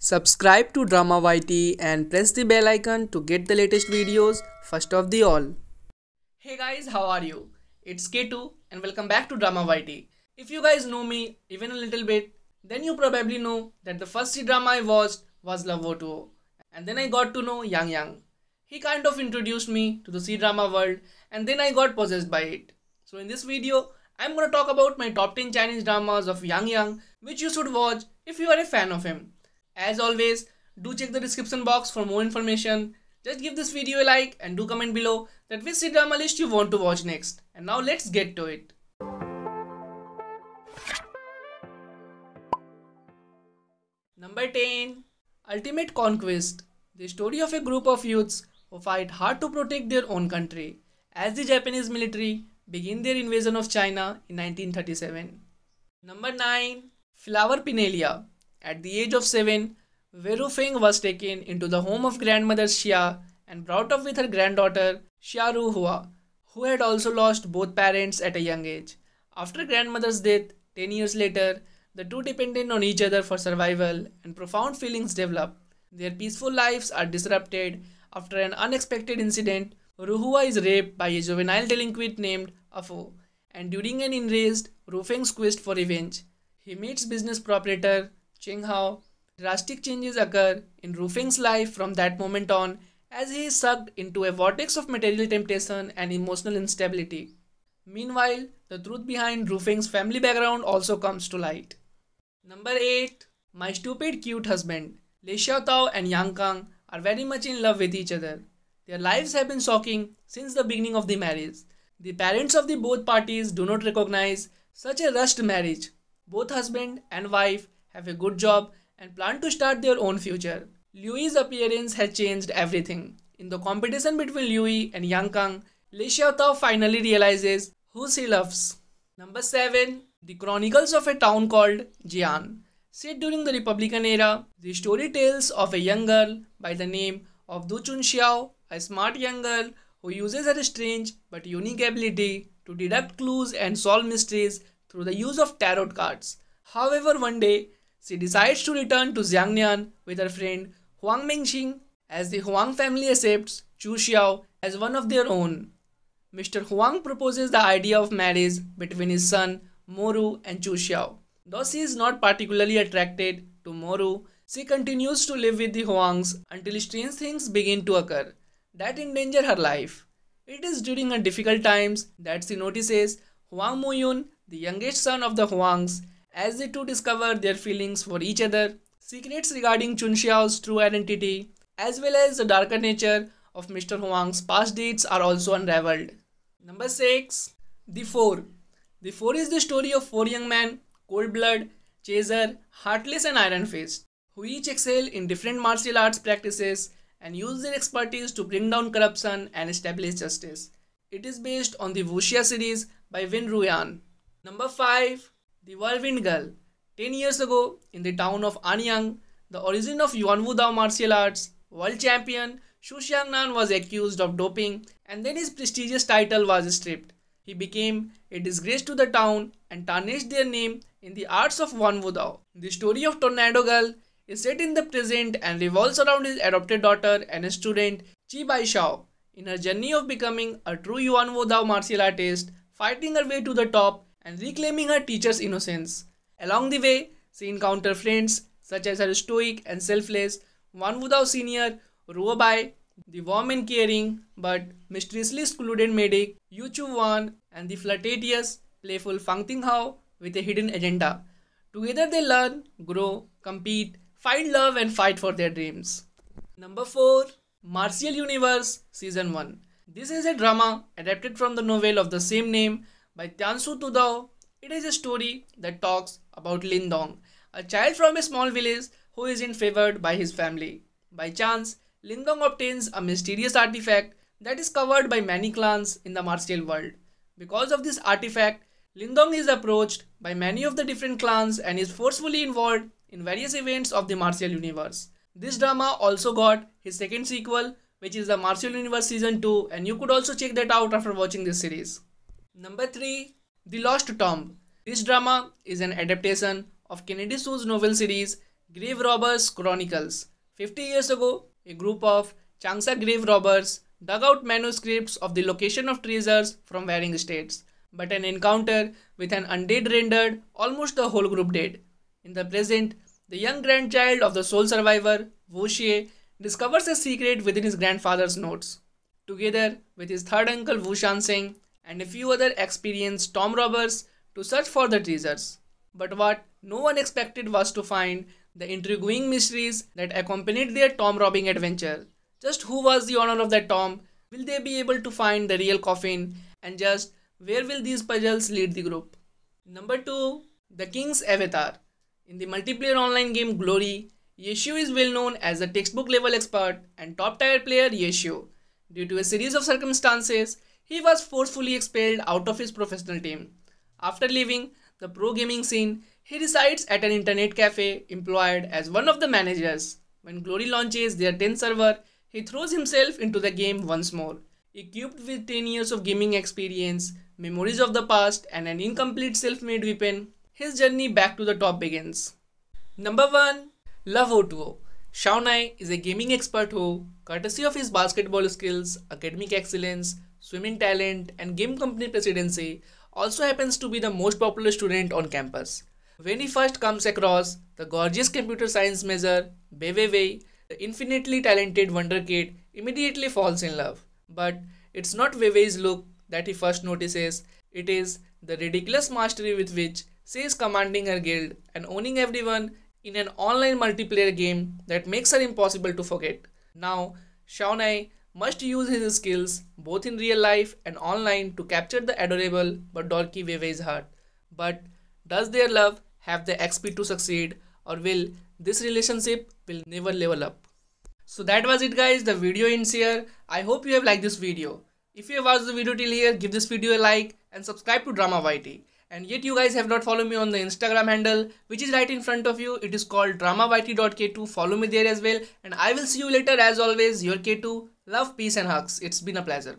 Subscribe to Drama YT and press the bell icon to get the latest videos first of the all. Hey guys, how are you? It's K2 and welcome back to Drama YT. If you guys know me even a little bit, then you probably know that the first drama I watched was Love O2, And then I got to know Yang Yang. He kind of introduced me to the C-drama world and then I got possessed by it. So in this video, I'm gonna talk about my top 10 Chinese dramas of Yang Yang which you should watch if you are a fan of him. As always, do check the description box for more information. Just give this video a like and do comment below that which C drama list you want to watch next. And now let's get to it. Number 10 Ultimate Conquest The story of a group of youths who fight hard to protect their own country as the Japanese military begin their invasion of China in 1937. Number 9 Flower Pinelia. At the age of 7, Verufeng was taken into the home of grandmother Xia and brought up with her granddaughter Ru Hua, who had also lost both parents at a young age. After grandmother's death, 10 years later, the two depended on each other for survival and profound feelings develop. Their peaceful lives are disrupted after an unexpected incident. Ruhua is raped by a juvenile delinquent named Afo, and during an enraged, Rufeng quest for revenge. He meets business proprietor Hao Drastic changes occur in Rufing's life from that moment on as he is sucked into a vortex of material temptation and emotional instability. Meanwhile, the truth behind Rufing's family background also comes to light. Number 8. My Stupid Cute Husband Li Xiaotao and Yang Kang are very much in love with each other. Their lives have been shocking since the beginning of the marriage. The parents of the both parties do not recognize such a rushed marriage. Both husband and wife have a good job, and plan to start their own future. Liu's appearance has changed everything. In the competition between Liu and Yang Kang, Li Xiaotao finally realizes who she loves. Number 7. The Chronicles of a Town Called Jian. Set during the Republican era, the story tells of a young girl by the name of Du Chun Xiao, a smart young girl who uses her strange but unique ability to deduct clues and solve mysteries through the use of tarot cards. However, one day, she decides to return to Xiangnan with her friend Huang Mingxing as the Huang family accepts Chu Xiao as one of their own. Mr. Huang proposes the idea of marriage between his son Moru and Chu Xiao. Though she is not particularly attracted to Moru, she continues to live with the Huangs until strange things begin to occur that endanger her life. It is during her difficult times that she notices Huang Muyun, the youngest son of the Huangs, as the two discover their feelings for each other, secrets regarding Chun Xiao's true identity, as well as the darker nature of Mr. Huang's past deeds are also unraveled. Number 6. The Four The Four is the story of four young men, cold blood, chaser, heartless and iron faced, who each excel in different martial arts practices and use their expertise to bring down corruption and establish justice. It is based on the Wuxia series by Win Ruyan. Number 5 the Whirlwind Girl. 10 years ago, in the town of Anyang, the origin of Yuanwuda martial arts, world champion Xu Xiangnan was accused of doping and then his prestigious title was stripped. He became a disgrace to the town and tarnished their name in the arts of Wanwudao. The story of Tornado Girl is set in the present and revolves around his adopted daughter and a student Chi Bai Shao. In her journey of becoming a true Yuanwudao martial artist, fighting her way to the top, and reclaiming her teacher's innocence. Along the way, she encounters friends such as her stoic and selfless Wan Wudao senior, Ruobai, the warm and caring but mysteriously secluded medic Yu Chu Wan, and the flirtatious, playful Fang Ting Hao with a hidden agenda. Together they learn, grow, compete, find love, and fight for their dreams. Number 4 Martial Universe Season 1. This is a drama adapted from the novel of the same name by Tiansu Tudao. It is a story that talks about Lin Dong, a child from a small village who is in favored by his family. By chance, Lin Dong obtains a mysterious artifact that is covered by many clans in the martial world. Because of this artifact, Lin Dong is approached by many of the different clans and is forcefully involved in various events of the martial universe. This drama also got his second sequel, which is the Martial Universe Season 2, and you could also check that out after watching this series. Number 3. The Lost Tomb. This drama is an adaptation of Kennedy Sue's novel series Grave Robbers Chronicles. 50 years ago, a group of Changsha grave robbers dug out manuscripts of the location of treasures from varying states, but an encounter with an undead rendered almost the whole group dead. In the present, the young grandchild of the sole survivor, Wu Xie, discovers a secret within his grandfather's notes. Together with his third uncle Wu Shan and a few other experienced tomb robbers to search for the treasures. But what no one expected was to find the intriguing mysteries that accompanied their tomb robbing adventure. Just who was the owner of that tomb? Will they be able to find the real coffin? And just where will these puzzles lead the group? Number 2 The King's Avatar. In the multiplayer online game Glory, Yeshu is well known as a textbook level expert and top tier player Yeshu. Due to a series of circumstances, he was forcefully expelled out of his professional team. After leaving the pro gaming scene, he resides at an internet cafe employed as one of the managers. When Glory launches their 10 server, he throws himself into the game once more. Equipped with 10 years of gaming experience, memories of the past, and an incomplete self made weapon, his journey back to the top begins. Number 1 Love O2O. Shaunai is a gaming expert who, courtesy of his basketball skills, academic excellence, swimming talent, and game company presidency, also happens to be the most popular student on campus. When he first comes across the gorgeous computer science major, Bei the infinitely talented wonder kid immediately falls in love. But it's not Weiwei's look that he first notices, it is the ridiculous mastery with which she is commanding her guild and owning everyone in an online multiplayer game that makes her impossible to forget. Now, Xiaonai must use his skills both in real life and online to capture the adorable but dorky Weiwei's heart. But does their love have the XP to succeed or will this relationship will never level up? So that was it guys, the video ends here. I hope you have liked this video. If you have watched the video till here, give this video a like and subscribe to Drama YT and yet you guys have not followed me on the Instagram handle which is right in front of you. It is called dramayt.k2. Follow me there as well and I will see you later as always. Your K2. Love, peace and hugs. It's been a pleasure.